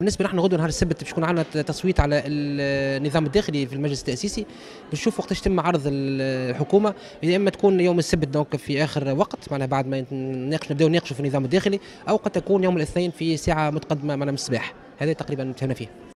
بالنسبه نحن غدوه نهار السبت باش يكون عندنا تصويت على النظام الداخلي في المجلس التاسيسي باش نشوف وقتاش تم عرض الحكومه يا اما تكون يوم السبت دونك في اخر وقت معناها بعد ما نناقش نبداو نناقشوا في النظام الداخلي او قد تكون يوم الاثنين في ساعه متقدمه معناها من الصباح هذا تقريبا انتهينا فيه